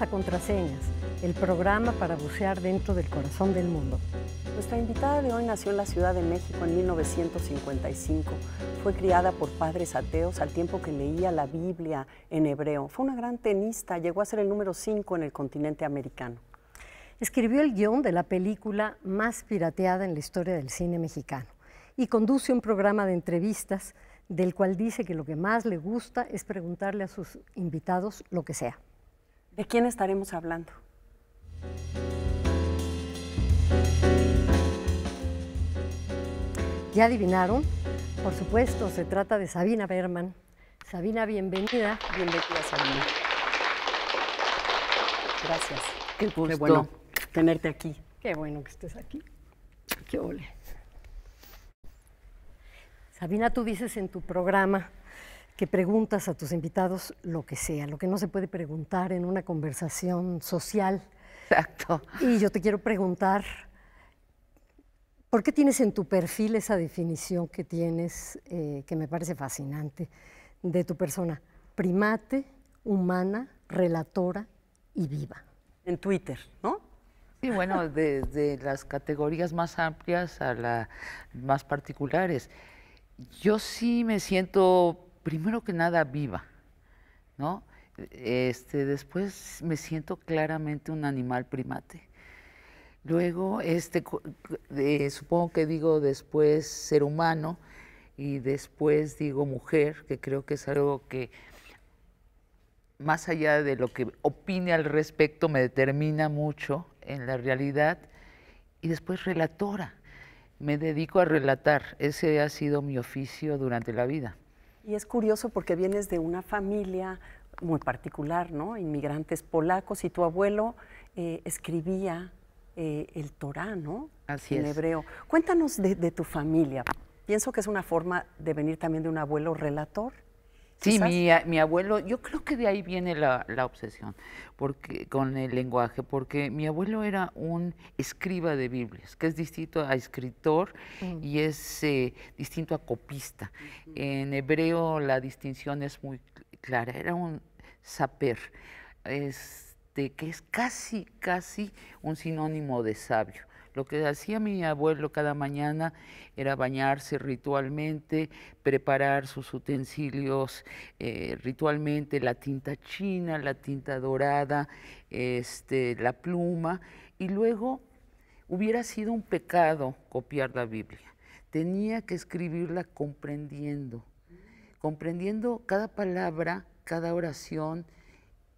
a Contraseñas, el programa para bucear dentro del corazón del mundo. Nuestra invitada de hoy nació en la Ciudad de México en 1955. Fue criada por padres ateos al tiempo que leía la Biblia en hebreo. Fue una gran tenista, llegó a ser el número 5 en el continente americano. Escribió el guión de la película más pirateada en la historia del cine mexicano y conduce un programa de entrevistas del cual dice que lo que más le gusta es preguntarle a sus invitados lo que sea. ¿De quién estaremos hablando? ¿Ya adivinaron? Por supuesto, se trata de Sabina Berman. Sabina, bienvenida. Bienvenida, Sabina. Gracias. Qué gusto bueno tenerte aquí. Qué bueno que estés aquí. Qué ole. Sabina, tú dices en tu programa que preguntas a tus invitados lo que sea, lo que no se puede preguntar en una conversación social. Exacto. Y yo te quiero preguntar, ¿por qué tienes en tu perfil esa definición que tienes, eh, que me parece fascinante, de tu persona? Primate, humana, relatora y viva. En Twitter, ¿no? Sí, bueno, desde las categorías más amplias a las más particulares. Yo sí me siento primero que nada viva, ¿no? Este, después me siento claramente un animal primate. Luego, este, supongo que digo después ser humano y después digo mujer, que creo que es algo que más allá de lo que opine al respecto me determina mucho en la realidad. Y después relatora. Me dedico a relatar. Ese ha sido mi oficio durante la vida. Y es curioso porque vienes de una familia muy particular, ¿no? Inmigrantes polacos y tu abuelo eh, escribía eh, el Torá, ¿no? Así en hebreo. Cuéntanos de tu familia. Pienso que es una forma de venir también de un abuelo relator. Sí, mi, abuelo, yo creo que de ahí viene la, obsesión porque, con el lenguaje, porque mi abuelo era un escriba de Biblias, que es distinto a escritor mm. y es eh, distinto a copista. En hebreo la distinción es muy clara, era un saper, este, que es casi, casi un sinónimo de sabio. Lo que hacía mi abuelo cada mañana era bañarse ritualmente, preparar sus utensilios eh, ritualmente, la tinta china, la tinta dorada, este, la pluma, y luego hubiera sido un pecado copiar la Biblia. Tenía que escribirla comprendiendo, comprendiendo cada palabra, cada oración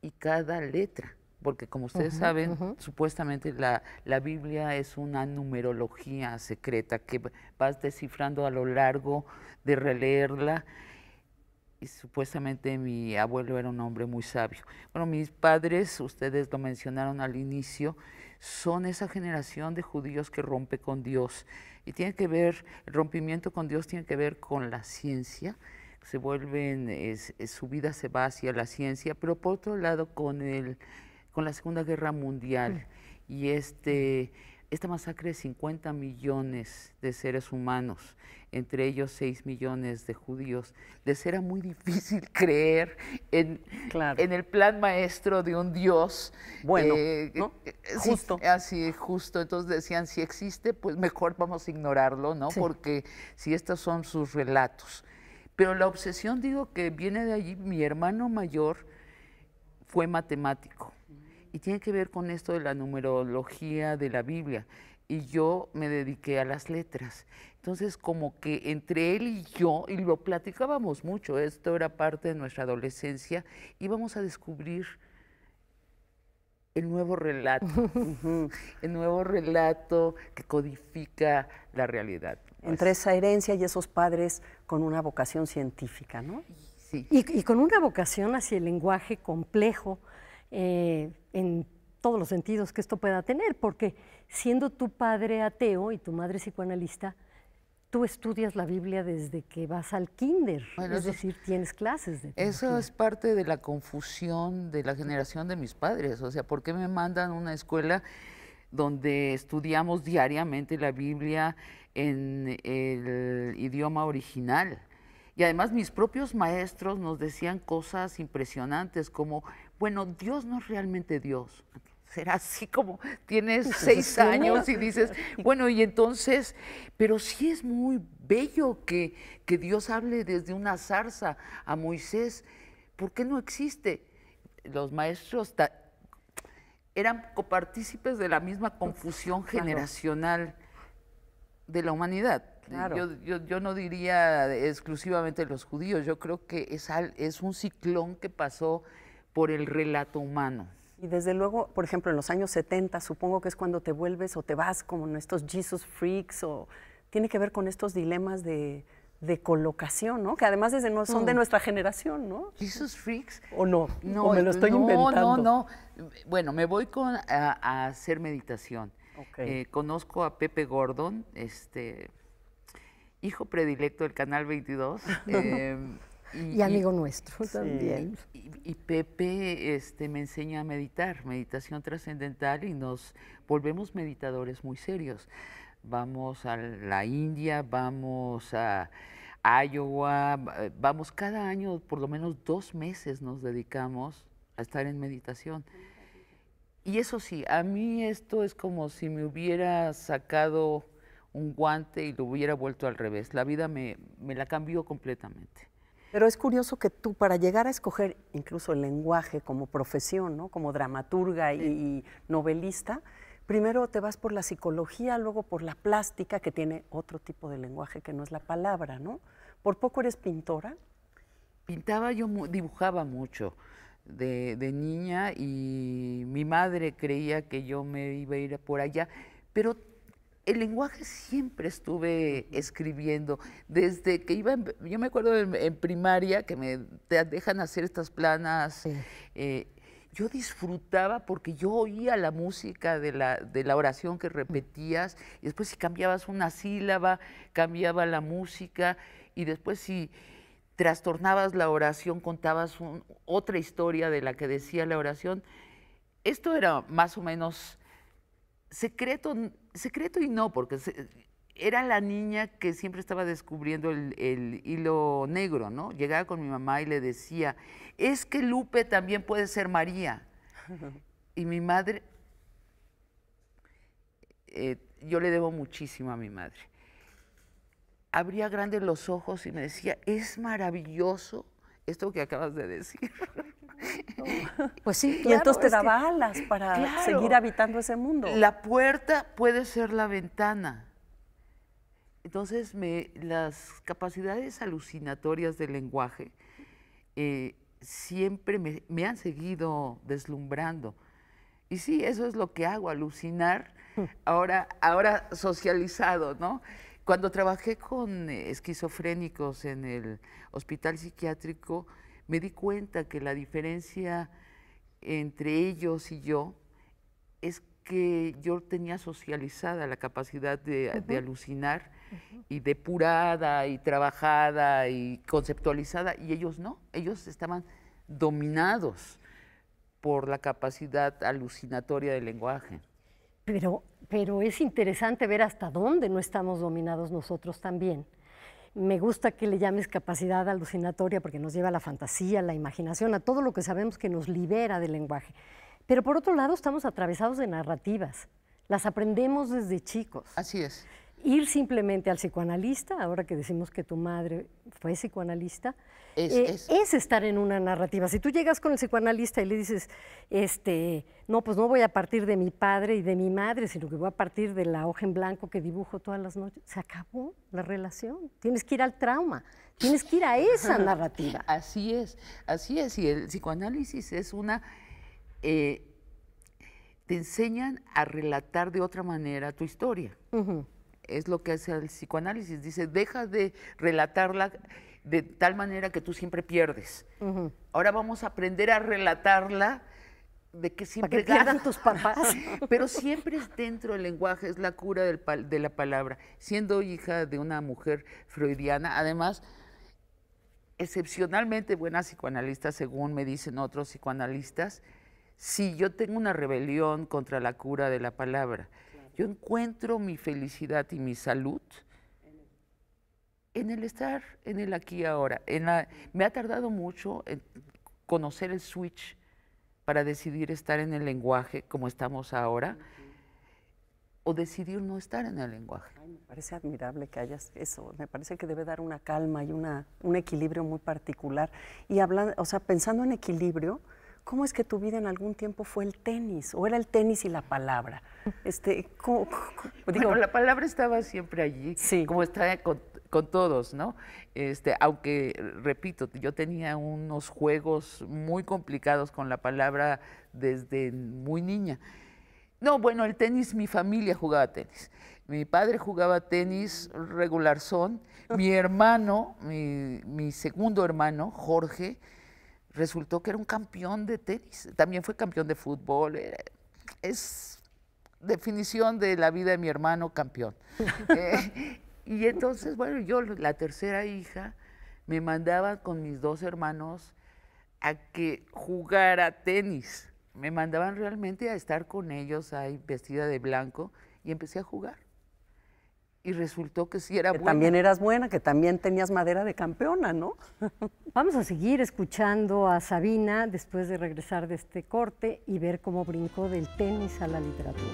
y cada letra porque como ustedes saben, supuestamente la, la, Biblia es una numerología secreta que vas descifrando a lo largo de releerla. Y supuestamente mi abuelo era un hombre muy sabio. Bueno, mis padres, ustedes lo mencionaron al inicio, son esa generación de judíos que rompe con Dios. Y tiene que ver, el rompimiento con Dios tiene que ver con la ciencia, se vuelven, su vida se va hacia la ciencia, pero por otro lado con el con la Segunda Guerra Mundial mm. y este, esta masacre de 50 millones de seres humanos, entre ellos 6 millones de judíos, les era muy difícil creer en, el plan maestro de un Dios. Bueno, eh, eh, justo. así, justo. Entonces decían, si existe, pues mejor vamos a ignorarlo, ¿no? Porque si estos son sus relatos. Pero la obsesión, digo, que viene de allí, mi hermano mayor fue matemático y tiene que ver con esto de la numerología de la Biblia. Y yo me dediqué a las letras. Entonces, como que entre él y yo, y lo platicábamos mucho, esto era parte de nuestra adolescencia, íbamos a descubrir el nuevo relato, el nuevo relato que codifica la realidad. Entre esa herencia y esos padres con una vocación científica, ¿no? Sí. Y, y con una vocación hacia el lenguaje complejo, eh, en todos los sentidos que esto pueda tener, porque siendo tu padre ateo y tu madre psicoanalista, tú estudias la Biblia desde que vas al kinder, es decir, tienes clases de Eso es parte de la confusión de la generación de mis padres, o sea, ¿por qué me mandan a una escuela donde estudiamos diariamente la Biblia en el idioma original? Y además mis propios maestros nos decían cosas impresionantes como bueno, Dios no es realmente Dios. Será así como tienes pues, seis años y dices, bueno, y entonces, pero sí es muy bello que, Dios hable desde una zarza a Moisés. ¿Por qué no existe? Los maestros eran copartícipes de la misma confusión generacional de la humanidad. Yo, no diría exclusivamente los judíos, yo creo que es, es un ciclón que pasó por el relato humano. Y desde luego, por ejemplo, en los años 70, supongo que es cuando te vuelves o te vas como en estos Jesus Freaks o tiene que ver con estos dilemas de, de colocación, ¿no? Que además desde no, son de mm. nuestra generación, ¿no? Jesus Freaks. ¿O no? No, ¿O me lo estoy inventando. No, no, Bueno, me voy a, hacer meditación. Eh, conozco a Pepe Gordon, este hijo predilecto del Canal 22. eh, em, y, amigo nuestro también. Y, Pepe este, me enseña a meditar, meditación trascendental, y nos volvemos meditadores muy serios. Vamos a la India, vamos a Iowa, vamos cada año, por lo menos dos meses nos dedicamos a estar en meditación. Y eso sí, a mí esto es como si me hubiera sacado un guante y lo hubiera vuelto al revés. La vida me la cambió completamente. Pero es curioso que tú, para llegar a escoger incluso el lenguaje como profesión, ¿no? como dramaturga y novelista, primero te vas por la psicología, luego por la plástica, que tiene otro tipo de lenguaje que no es la palabra, ¿no? ¿Por poco eres pintora? Pintaba, yo dibujaba mucho de, de niña y mi madre creía que yo me iba a ir por allá, pero el lenguaje siempre estuve escribiendo. Desde que iba, yo me acuerdo en, primaria que me dejan hacer estas planas. Eh, yo disfrutaba porque yo oía la música de la, oración que repetías y después si cambiabas una sílaba, cambiaba la música y después si trastornabas la oración, contabas otra historia de la que decía la oración. Esto era más o menos secreto, secreto y no, porque era la niña que siempre estaba descubriendo el, hilo negro, ¿no? Llegaba con mi mamá y le decía, es que Lupe también puede ser María. y mi madre, eh, yo le debo muchísimo a mi madre. Abría grandes los ojos y me decía, es maravilloso esto que acabas de decir. Pues sí, y entonces te daba alas para seguir habitando ese mundo. La puerta puede ser la ventana. Entonces, me, las capacidades alucinatorias del lenguaje eh, siempre me, me, han seguido deslumbrando. Y sí, eso es lo que hago, alucinar, ahora, ahora socializado, ¿no? Cuando trabajé con eh, esquizofrénicos en el hospital psiquiátrico, me di cuenta que la diferencia entre ellos y yo es que yo tenía socializada la capacidad de, alucinar y depurada y trabajada y conceptualizada y ellos no, ellos estaban dominados por la capacidad alucinatoria del lenguaje. Pero, pero es interesante ver hasta dónde no estamos dominados nosotros también. Me gusta que le llames capacidad alucinatoria porque nos lleva a la fantasía, a la imaginación, a todo lo que sabemos que nos libera del lenguaje. Pero por otro lado, estamos atravesados de narrativas. Las aprendemos desde chicos. Así es ir simplemente al psicoanalista, ahora que decimos que tu madre fue psicoanalista, eh, es, estar en una narrativa. Si tú llegas con el psicoanalista y le dices, este, no, pues no voy a partir de mi padre y de mi madre, sino que voy a partir de la hoja en blanco que dibujo todas las noches, se acabó la relación. Tienes que ir al trauma, tienes que ir a esa narrativa. Así es, así es. Y el psicoanálisis es una... Eh, te enseñan a relatar de otra manera tu historia es lo que hace el psicoanálisis. Dice, deja de relatarla de tal manera que tú siempre pierdes. Ahora vamos a aprender a relatarla de que siempre que tus papás. Pero siempre es dentro del lenguaje, es la cura de la palabra. Siendo hija de una mujer freudiana, además, excepcionalmente buena psicoanalista, según me dicen otros psicoanalistas, si yo tengo una rebelión contra la cura de la palabra yo encuentro mi felicidad y mi salud en el estar en el aquí y ahora. me ha tardado mucho en conocer el switch para decidir estar en el lenguaje como estamos ahora o decidir no estar en el lenguaje. me parece admirable que hayas eso. Me parece que debe dar una calma y un equilibrio muy particular. Y hablando, o sea, pensando en equilibrio, ¿cómo es que tu vida en algún tiempo fue el tenis? ¿O era el tenis y la palabra? Este, digo... la palabra estaba siempre allí, sí. como está con, todos, ¿no? Este, aunque, repito, yo tenía unos juegos muy complicados con la palabra desde muy niña. No, bueno, el tenis, mi familia jugaba tenis. Mi padre jugaba tenis regular son. Mi hermano, mi segundo hermano, Jorge, resultó que era un campeón de tenis, también fue campeón de fútbol. Eh, es definición de la vida de mi hermano campeón. Eh, y entonces, bueno, yo, la tercera hija, me mandaba con mis dos hermanos a que jugara tenis. Me mandaban realmente a estar con ellos ahí vestida de blanco y empecé a jugar y resultó que sí era que También eras buena, que también tenías madera de campeona, ¿no? Vamos a seguir escuchando a Sabina después de regresar de este corte y ver cómo brincó del tenis a la literatura.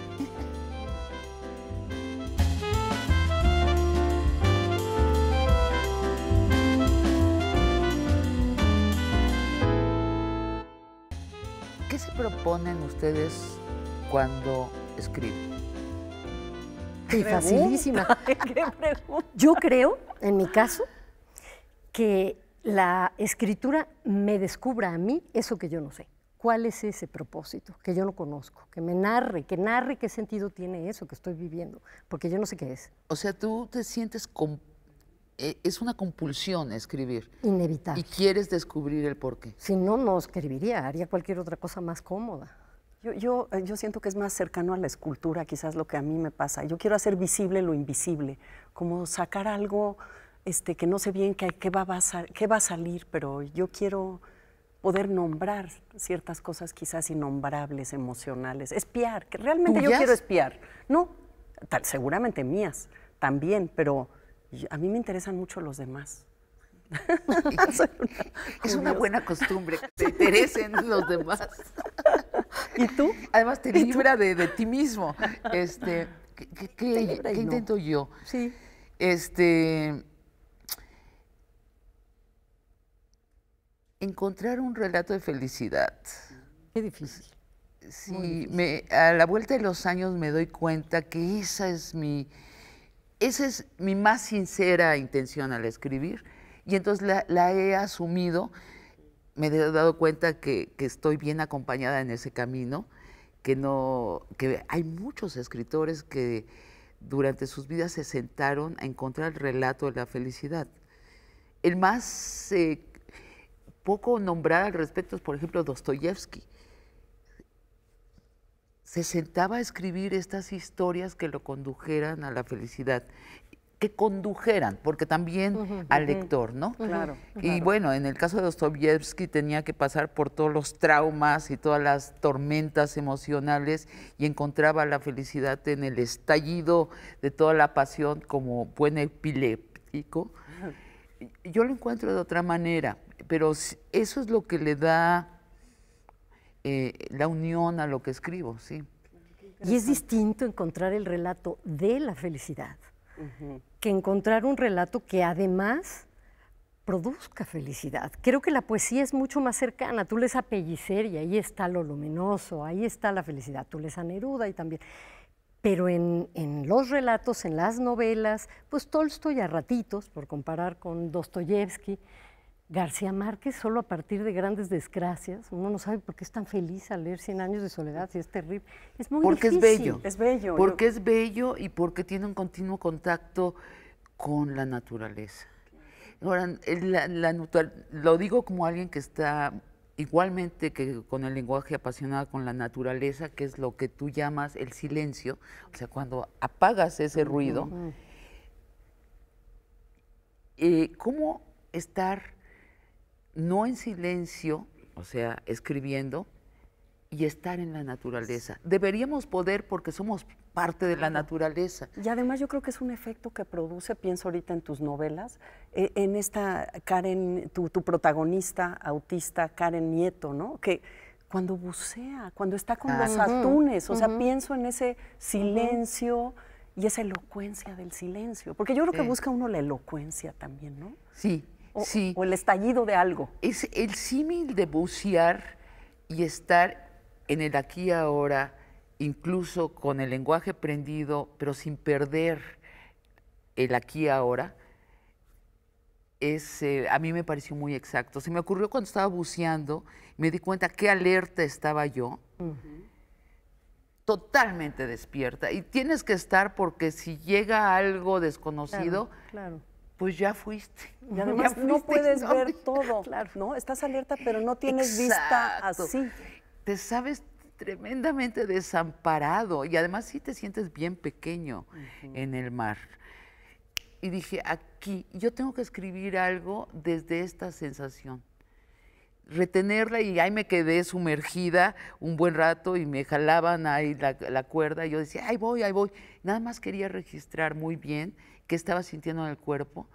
¿Qué se proponen ustedes cuando escriben? y facilísima. Yo creo, en mi caso, que la escritura me descubra a mí eso que yo no sé. ¿Cuál es ese propósito que yo no conozco? Que me narre, que narre qué sentido tiene eso que estoy viviendo, porque yo no sé qué es. O sea, tú te sientes eh, es una compulsión escribir. Inevitable. Y quieres descubrir el porqué. Si no, no escribiría, haría cualquier otra cosa más cómoda. Yo, eh, yo, siento que es más cercano a la escultura, quizás lo que a mí me pasa. Yo quiero hacer visible lo invisible, como sacar algo este, que no sé bien qué, va, a, qué va a salir, pero yo quiero poder nombrar ciertas cosas quizás innombrables, emocionales, espiar, que realmente yo quiero espiar. No, seguramente mías también, pero a mí me interesan mucho los demás. es una buena costumbre que te interesen los demás. ¿Y tú? Además te libra de, ti mismo. Este, ¿Qué, intento yo? Sí. Este, encontrar un relato de felicidad. Qué difícil. Sí, a la vuelta de los años me doy cuenta que esa es mi, esa es mi más sincera intención al escribir y entonces la, he asumido, me he dado cuenta que, estoy bien acompañada en ese camino, que, no, que hay muchos escritores que durante sus vidas se sentaron a encontrar el relato de la felicidad. El más eh, poco nombrado al respecto es, por ejemplo, Dostoyevsky se sentaba a escribir estas historias que lo condujeran a la felicidad condujeran, porque también al lector, ¿no? Claro. Y bueno, en el caso de Dostoyevsky tenía que pasar por todos los traumas y todas las tormentas emocionales y encontraba la felicidad en el estallido de toda la pasión como buen epiléptico. Yo lo encuentro de otra manera, pero eso es lo que le da eh, la unión a lo que escribo, sí. Y es distinto encontrar el relato de la felicidad que encontrar un relato que además produzca felicidad. Creo que la poesía es mucho más cercana, tú lees a Pellicer y ahí está lo luminoso, ahí está la felicidad, tú lees a Neruda y también. Pero en, en los relatos, en las novelas, pues Tolstoy a ratitos, por comparar con Dostoyevsky, García Márquez solo a partir de grandes desgracias. Uno no sabe por qué es tan feliz al leer Cien años de soledad, si es terrible. Es muy porque es bello. Es bello. Porque es bello y porque tiene un continuo contacto con la naturaleza. Ahora, lo digo como alguien que está igualmente que con el lenguaje apasionado con la naturaleza, que es lo que tú llamas el silencio, o sea, cuando apagas ese ruido, eh, ¿cómo estar no en silencio, o sea, escribiendo, y estar en la naturaleza. Deberíamos poder porque somos parte de la naturaleza. Y además yo creo que es un efecto que produce, pienso ahorita en tus novelas, e, en esta Karen, tu, protagonista autista, Karen Nieto, ¿no? Que cuando bucea, cuando está con los atunes, o sea, pienso en ese silencio. y esa elocuencia del silencio, porque yo creo que busca uno la elocuencia también, ¿no? Sí, o, el estallido de algo. Es el símil de bucear y estar en el aquí y ahora, incluso con el lenguaje prendido, pero sin perder el aquí y ahora, es, eh, a mí me pareció muy exacto. Se me ocurrió cuando estaba buceando, me di cuenta qué alerta estaba yo. Totalmente despierta. Y tienes que estar porque si llega algo desconocido, claro pues ya fuiste. Y además no puedes ver todo, ¿no? Estás alerta, pero no tienes vista así. Te sabes tremendamente desamparado y además sí te sientes bien pequeño en el mar. Y dije, aquí yo tengo que escribir algo desde esta sensación retenerla y ahí me quedé sumergida un buen rato y me jalaban ahí la, cuerda y yo decía, ahí voy, ahí voy. Nada más quería registrar muy bien qué estaba sintiendo en el cuerpo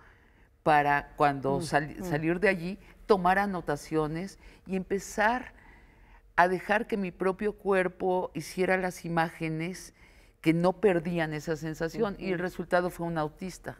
para cuando mm, mm. salir de allí tomar anotaciones y empezar a dejar que mi propio cuerpo hiciera las imágenes que no perdían esa sensación y el resultado fue un autista.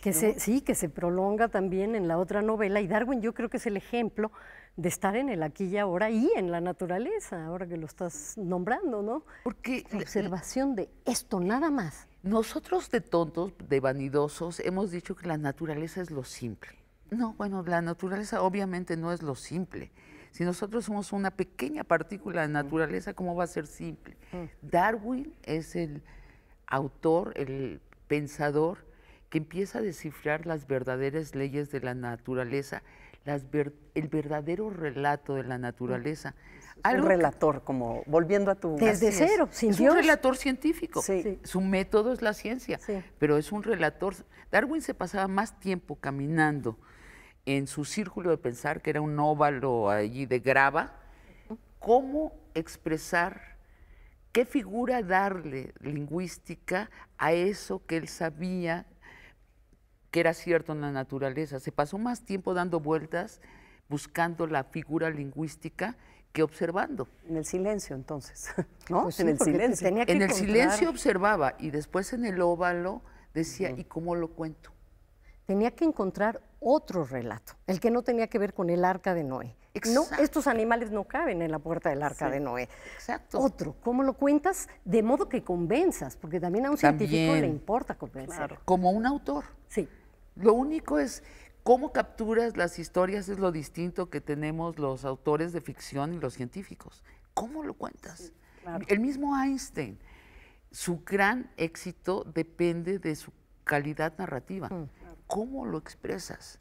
que, se, sí, que se prolonga también en la otra novela. Y Darwin yo creo que es el ejemplo de estar en el aquí y ahora y en la naturaleza, ahora que lo estás nombrando, ¿no? Porque la observación de esto nada más. Nosotros de tontos, de vanidosos, hemos dicho que la naturaleza es lo simple. No, bueno, la naturaleza obviamente no es lo simple. Si nosotros somos una pequeña partícula de naturaleza, ¿cómo va a ser simple? Mm. Darwin es el autor, el pensador que empieza a descifrar las verdaderas leyes de la naturaleza el verdadero relato de la naturaleza. un relator, como volviendo a tu... Desde cero, sin es un relator científico. Su método es la ciencia, pero es un relator... Darwin se pasaba más tiempo caminando en su círculo de pensar, que era un óvalo allí de grava, cómo expresar, qué figura darle lingüística a eso que él sabía que era cierto en la naturaleza. Se pasó más tiempo dando vueltas buscando la figura lingüística que observando. En el silencio, entonces. ¿No? Pues en el silencio. en el silencio observaba y después en el óvalo decía, ¿y cómo lo cuento? Tenía que encontrar otro relato, el que no tenía que ver con el arca de Noé. No, estos animales no caben en la puerta del arca de Noé. Exacto. Otro, ¿cómo lo cuentas? De modo que convenzas, porque también a un científico le importa convencer. Como un autor. Sí. Lo único es cómo capturas las historias es lo distinto que tenemos los autores de ficción y los científicos. ¿Cómo lo cuentas? El mismo Einstein, su gran éxito depende de su calidad narrativa. Mm. ¿Cómo lo expresas?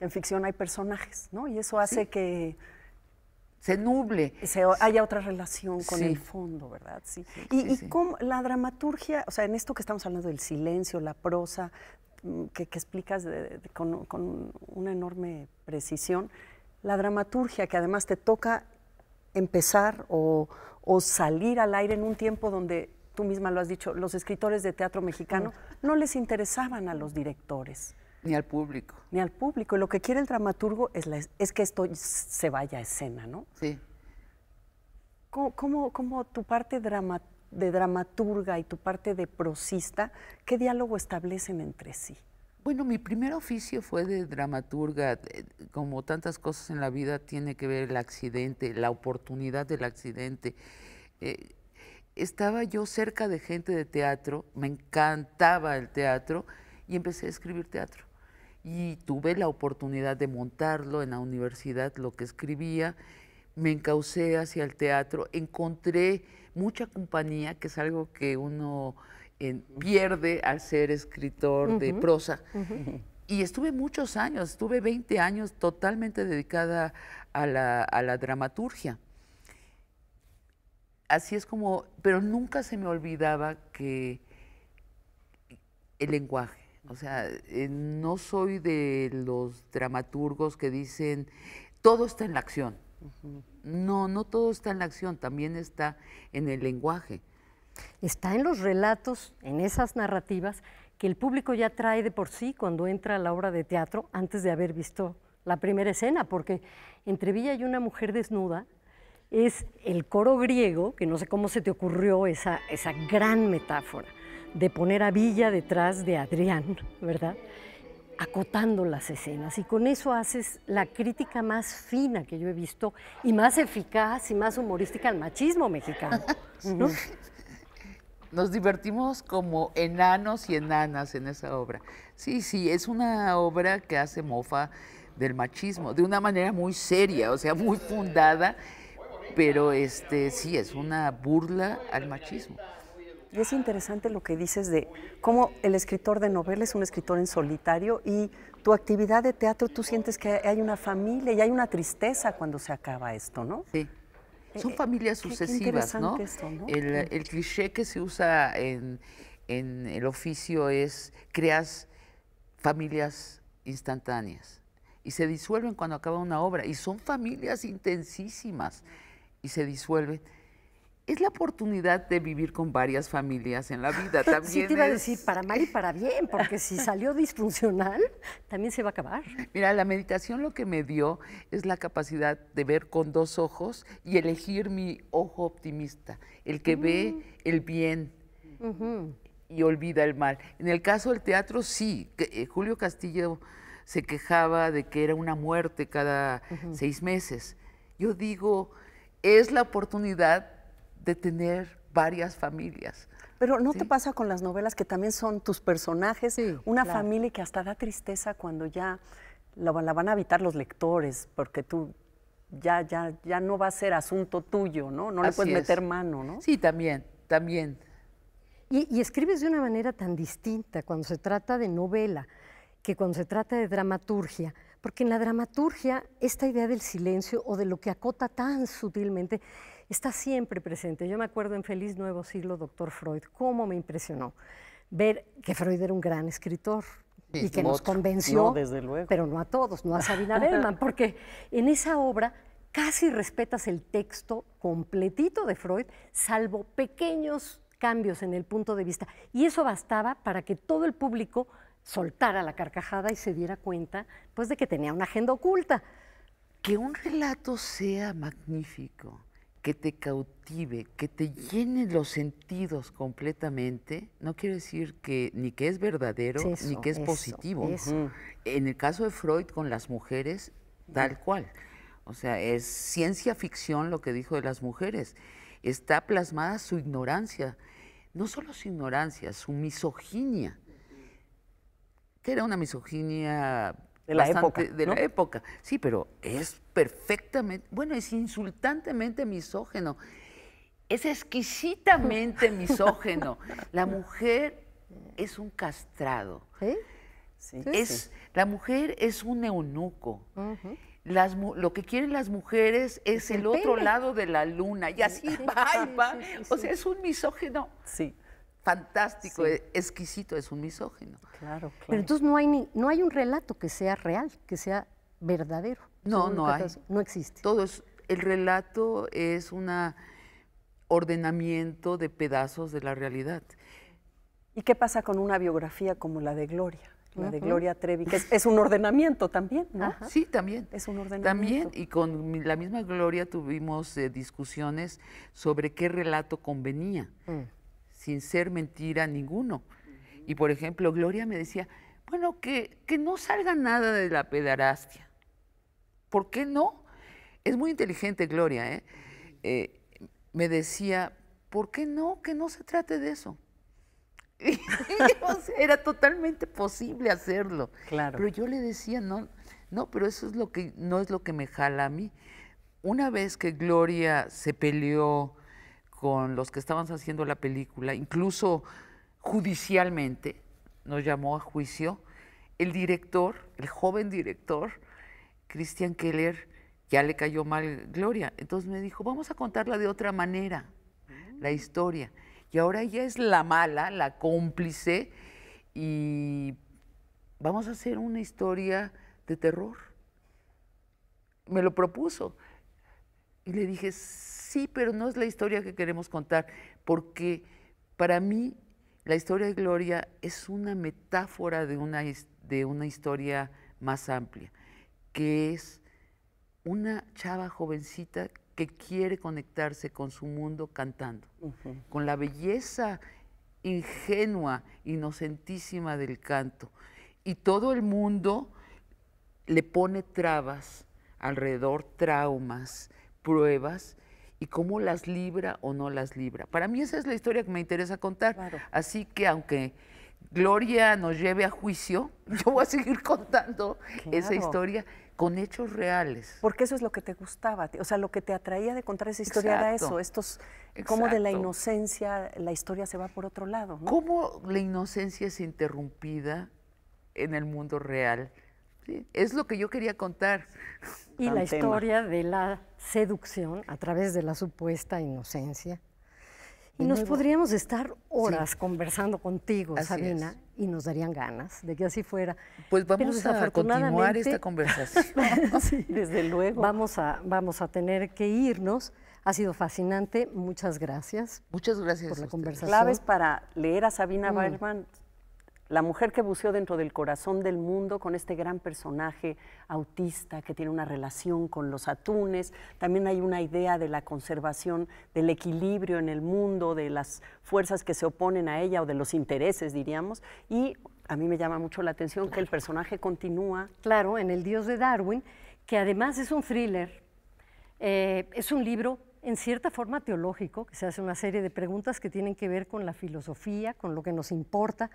En ficción hay personajes, ¿no? Y eso hace que se nuble. Se, haya otra relación con el fondo, ¿verdad? Sí. y, sí, y cómo la dramaturgia, o sea, en esto que estamos hablando del silencio, la prosa, que, explicas con, una enorme precisión, la dramaturgia que además te toca empezar o, salir al aire en un tiempo donde, tú misma lo has dicho, los escritores de teatro mexicano no les interesaban a los directores. Ni al público. Ni al público. Y lo que quiere el dramaturgo es, es que esto se vaya a escena, ¿no? Sí. ¿Cómo, cómo, tu parte dramaturgica? de dramaturga y tu parte de prosista, ¿qué diálogo establecen entre sí? Bueno, mi primer oficio fue de dramaturga. Eh, como tantas cosas en la vida tiene que ver el accidente, la oportunidad del accidente. Eh, estaba yo cerca de gente de teatro, me encantaba el teatro y empecé a escribir teatro. Y tuve la oportunidad de montarlo en la universidad, lo que escribía, me encaucé hacia el teatro, encontré mucha compañía, que es algo que uno eh, pierde al ser escritor de prosa. Y estuve muchos años, estuve 20 años totalmente dedicada a la, dramaturgia. Así es como, pero nunca se me olvidaba que el lenguaje. O sea, eh, no soy de los dramaturgos que dicen todo está en la acción. No, no todo está en la acción, también está en el lenguaje. Está en los relatos, en esas narrativas que el público ya trae de por sí cuando entra a la obra de teatro antes de haber visto la primera escena, porque entre Villa y una mujer desnuda es el coro griego, que no sé cómo se te ocurrió esa, esa gran metáfora de poner a Villa detrás de Adrián, ¿verdad? acotando las escenas y con eso haces la crítica más fina que yo he visto y más eficaz y más humorística al machismo mexicano. Nos divertimos como enanos y enanas en esa obra. Sí, sí, es una obra que hace mofa del machismo de una manera muy seria, o sea, muy fundada, pero este sí es una burla al machismo. Y es interesante lo que dices de cómo el escritor de novela es un escritor en solitario y tu actividad de teatro, tú sientes que hay una familia y hay una tristeza cuando se acaba esto, ¿no? Sí. Eh, son eh, familias sucesivas, ¿no? Esto, ¿no? El, cliché que se usa en, en el oficio es creas familias instantáneas y se disuelven cuando acaba una obra y son familias intensísimas y se disuelven es la oportunidad de vivir con varias familias en la vida también. te iba a decir, para mal y para bien, porque si salió disfuncional, también se va a acabar. Mira, la meditación lo que me dio es la capacidad de ver con dos ojos y elegir mi ojo optimista, el que ve mm. el bien. Y olvida el mal. En el caso del teatro, sí. Eh, Julio Castillo se quejaba de que era una muerte cada seis meses. Yo digo, es la oportunidad de tener varias familias. Pero ¿no te pasa con las novelas que también son tus personajes, una familia que hasta da tristeza cuando ya la, van a evitar los lectores, porque tú ya, ya, ya no va a ser asunto tuyo, ¿no? No le puedes meter mano, ¿no? Sí, también, también. y, escribes de una manera tan distinta cuando se trata de novela que cuando se trata de dramaturgia, porque en la dramaturgia esta idea del silencio o de lo que acota tan sutilmente está siempre presente. Yo me acuerdo en Feliz Nuevo Siglo, doctor Freud, cómo me impresionó ver que Freud era un gran escritor, y, que nos convenció, desde pero no a todos, no a Sabina Bellman, porque en esa obra casi respetas el texto completito de Freud, salvo pequeños cambios en el punto de vista. Y eso bastaba para que todo el público soltara la carcajada y se diera cuenta pues, de que tenía una agenda oculta. Que un relato sea magnífico, que te cautive, que te llene los sentidos completamente, no quiere decir que ni que es verdadero ni que es positivo. En el caso de Freud con las mujeres, tal cual. O sea, es ciencia ficción lo que dijo de las mujeres. Está plasmada su ignorancia, no solo su ignorancia, su misoginia, que era una misoginia de la época. De la época, sí, pero es perfectamente, bueno, es insultantemente misógeno, es exquisitamente misógeno. La mujer es un castrado. es, La mujer es un eunuco. Las, lo que quieren las mujeres es el, otro lado de la luna y así va, y va. O sea, es un misógeno. Sí fantástico, eh, exquisito, es un misógino. Claro, claro. Pero entonces no hay, ni, no hay un relato que sea real, que sea verdadero. No, no hay. no existe. Todo es, el relato es un ordenamiento de pedazos de la realidad. ¿Y qué pasa con una biografía como la de Gloria? La de Gloria Trevi, que es, un ordenamiento también, ¿no? Sí, también. Es un ordenamiento. También, y con la misma Gloria tuvimos eh, discusiones sobre qué relato convenía. Mm sin ser mentira ninguno. Y por ejemplo, Gloria me decía, bueno, que, que no salga nada de la pedarastia. ¿Por qué no? Es muy inteligente Gloria, ¿eh? ¿eh? me decía, ¿por qué no? Que no se trate de eso. era totalmente posible hacerlo. Pero yo le decía, no, no, pero eso es lo que no es lo que me jala a mí. Una vez que Gloria se peleó con los que estaban haciendo la película, incluso judicialmente, nos llamó a juicio, el director, el joven director, Christian Keller, ya le cayó mal Gloria. Entonces me dijo, vamos a contarla de otra manera, la mm. historia. Y ahora ella es la mala, la cómplice, y vamos a hacer una historia de terror. Me lo propuso. Y le dije, sí, pero no es la historia que queremos contar, porque para mí la historia de Gloria es una metáfora de una, historia más amplia, que es una chava jovencita que quiere conectarse con su mundo cantando, con la belleza ingenua, inocentísima del canto. Y todo el mundo le pone trabas alrededor, traumas, pruebas y cómo las libra o no las libra. Para mí esa es la historia que me interesa contar. Así que aunque Gloria nos lleve a juicio, yo voy a seguir contando esa historia con hechos reales. Porque eso es lo que te gustaba, o sea, lo que te atraía de contar esa historia era eso, estos, cómo de la inocencia la historia se va por otro lado. ¿Cómo la inocencia es interrumpida en el mundo real? Es lo que yo quería contar. Y la historia de la seducción a través de la supuesta inocencia. Y nos podríamos estar horas conversando contigo, Sabina, y nos darían ganas de que así fuera. Pues vamos a continuar esta conversación. desde luego. Vamos a, vamos a tener que irnos. Ha sido fascinante. Muchas gracias. Muchas gracias. Por la conversación. Claves para leer a Sabina mm la mujer que buceó dentro del corazón del mundo con este gran personaje autista que tiene una relación con los atunes. También hay una idea de la conservación del equilibrio en el mundo, de las fuerzas que se oponen a ella o de los intereses, diríamos. Y a mí me llama mucho la atención que el personaje continúa. Claro, en El Dios de Darwin, que además es un thriller. Eh, es un libro en cierta forma teológico, que se hace una serie de preguntas que tienen que ver con la filosofía, con lo que nos importa,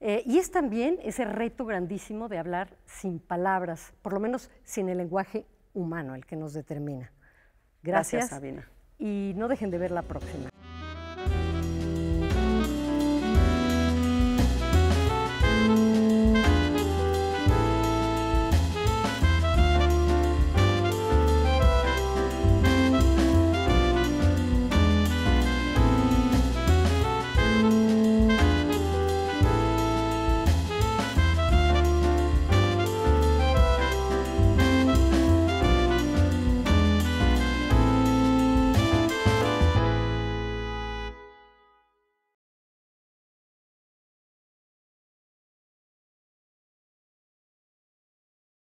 eh, y es también ese reto grandísimo de hablar sin palabras, por lo menos sin el lenguaje humano, el que nos determina. Gracias, Gracias Sabina. Y no dejen de ver la próxima.